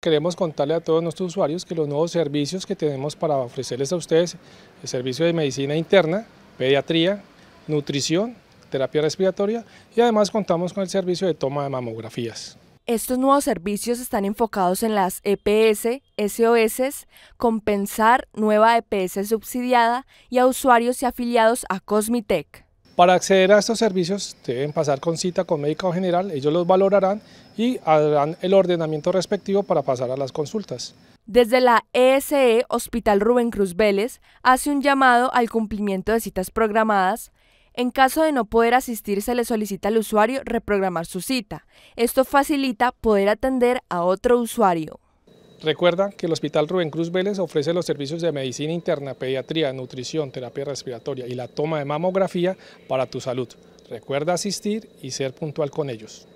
Queremos contarle a todos nuestros usuarios que los nuevos servicios que tenemos para ofrecerles a ustedes, el servicio de medicina interna, pediatría, nutrición, terapia respiratoria y además contamos con el servicio de toma de mamografías. Estos nuevos servicios están enfocados en las EPS, SOS, compensar nueva EPS subsidiada y a usuarios y afiliados a Cosmitec. Para acceder a estos servicios deben pasar con cita con médico general, ellos los valorarán y harán el ordenamiento respectivo para pasar a las consultas. Desde la ESE e, Hospital Rubén Cruz Vélez hace un llamado al cumplimiento de citas programadas. En caso de no poder asistir, se le solicita al usuario reprogramar su cita. Esto facilita poder atender a otro usuario. Recuerda que el Hospital Rubén Cruz Vélez ofrece los servicios de medicina interna, pediatría, nutrición, terapia respiratoria y la toma de mamografía para tu salud. Recuerda asistir y ser puntual con ellos.